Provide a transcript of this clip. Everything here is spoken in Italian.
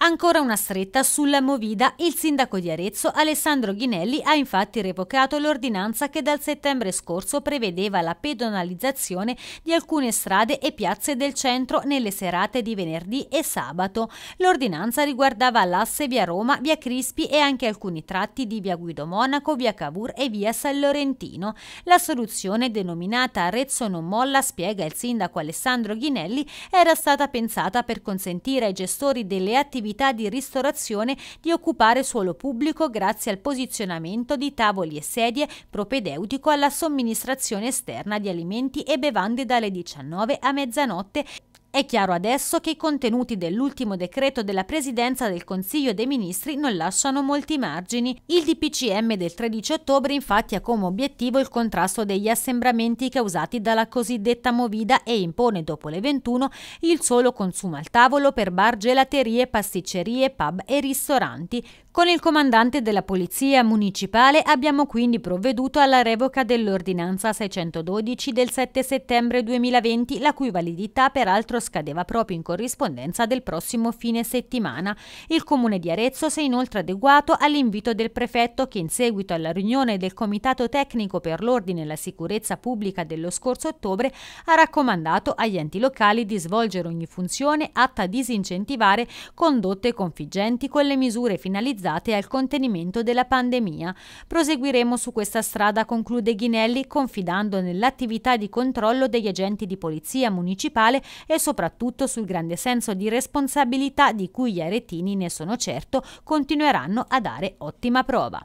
Ancora una stretta sulla Movida. Il sindaco di Arezzo, Alessandro Ghinelli, ha infatti revocato l'ordinanza che dal settembre scorso prevedeva la pedonalizzazione di alcune strade e piazze del centro nelle serate di venerdì e sabato. L'ordinanza riguardava l'asse via Roma, via Crispi e anche alcuni tratti di via Guido Monaco, via Cavour e via San Lorentino. La soluzione, denominata Arezzo non molla, spiega il sindaco Alessandro Ghinelli, era stata pensata per consentire ai gestori delle attività attività di ristorazione di occupare suolo pubblico grazie al posizionamento di tavoli e sedie propedeutico alla somministrazione esterna di alimenti e bevande dalle 19 a mezzanotte è chiaro adesso che i contenuti dell'ultimo decreto della Presidenza del Consiglio dei Ministri non lasciano molti margini. Il DPCM del 13 ottobre infatti ha come obiettivo il contrasto degli assembramenti causati dalla cosiddetta movida e impone dopo le 21 il solo consumo al tavolo per bar, gelaterie, pasticcerie, pub e ristoranti. Con il comandante della Polizia Municipale abbiamo quindi provveduto alla revoca dell'ordinanza 612 del 7 settembre 2020, la cui validità peraltro scadeva proprio in corrispondenza del prossimo fine settimana. Il Comune di Arezzo si è inoltre adeguato all'invito del prefetto che in seguito alla riunione del Comitato Tecnico per l'Ordine e la Sicurezza Pubblica dello scorso ottobre ha raccomandato agli enti locali di svolgere ogni funzione atta a disincentivare condotte configgenti con le misure finalizzate al contenimento della pandemia. Proseguiremo su questa strada, conclude Ghinelli, confidando nell'attività di controllo degli agenti di polizia municipale e soprattutto sul grande senso di responsabilità di cui gli aretini, ne sono certo, continueranno a dare ottima prova.